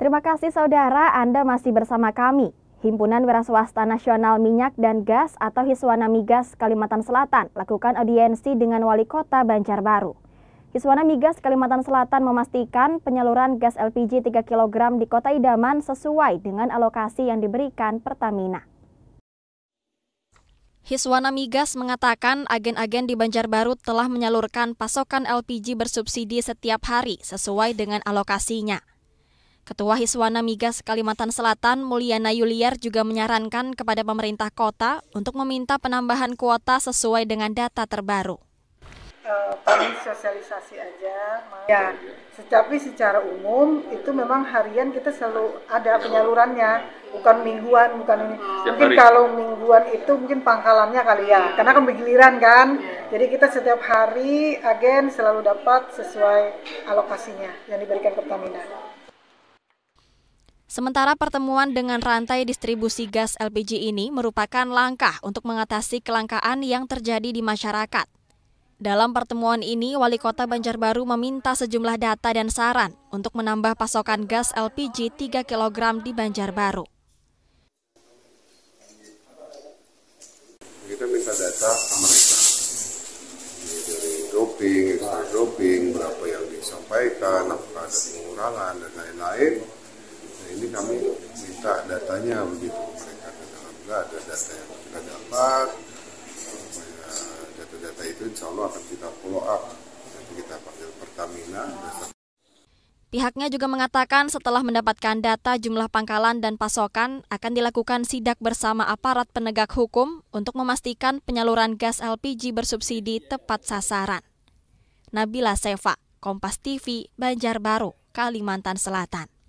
Terima kasih saudara, Anda masih bersama kami. Himpunan Wira Swasta Nasional Minyak dan Gas atau Hiswana Migas Kalimantan Selatan lakukan audiensi dengan Wali Kota Banjarbaru. Hiswana Migas Kalimantan Selatan memastikan penyaluran gas LPG 3 kg di Kota Idaman sesuai dengan alokasi yang diberikan Pertamina. Hiswana Migas mengatakan agen-agen di Banjarbaru telah menyalurkan pasokan LPG bersubsidi setiap hari sesuai dengan alokasinya. Ketua Hiswana Migas Kalimantan Selatan Mulyana Yuliar juga menyarankan kepada pemerintah kota untuk meminta penambahan kuota sesuai dengan data terbaru. Uh, sosialisasi aja, ya. Tapi secara umum itu memang harian kita selalu ada penyalurannya, bukan mingguan, bukan ini. Mungkin kalau mingguan itu mungkin pangkalannya kali ya, hmm. karena kan bergiliran kan. Iya. Jadi kita setiap hari agen selalu dapat sesuai alokasinya yang diberikan ke Pertamina. Sementara pertemuan dengan rantai distribusi gas LPG ini merupakan langkah untuk mengatasi kelangkaan yang terjadi di masyarakat. Dalam pertemuan ini, Wali Kota Banjarbaru meminta sejumlah data dan saran untuk menambah pasokan gas LPG 3 kg di Banjarbaru. Kita minta data mereka. Dari doping, extra doping, berapa yang disampaikan, apakah ada pengurangan, dan lain-lain nah ini kami minta datanya begitu mereka alhamdulillah ada data yang kita dapat nah, data-data itu insya Allah akan kita follow up nanti kita panggil Pertamina Pihaknya juga mengatakan setelah mendapatkan data jumlah pangkalan dan pasokan akan dilakukan sidak bersama aparat penegak hukum untuk memastikan penyaluran gas LPG bersubsidi tepat sasaran. Nabila Seva, Kompas TV, Banjarbaru, Kalimantan Selatan.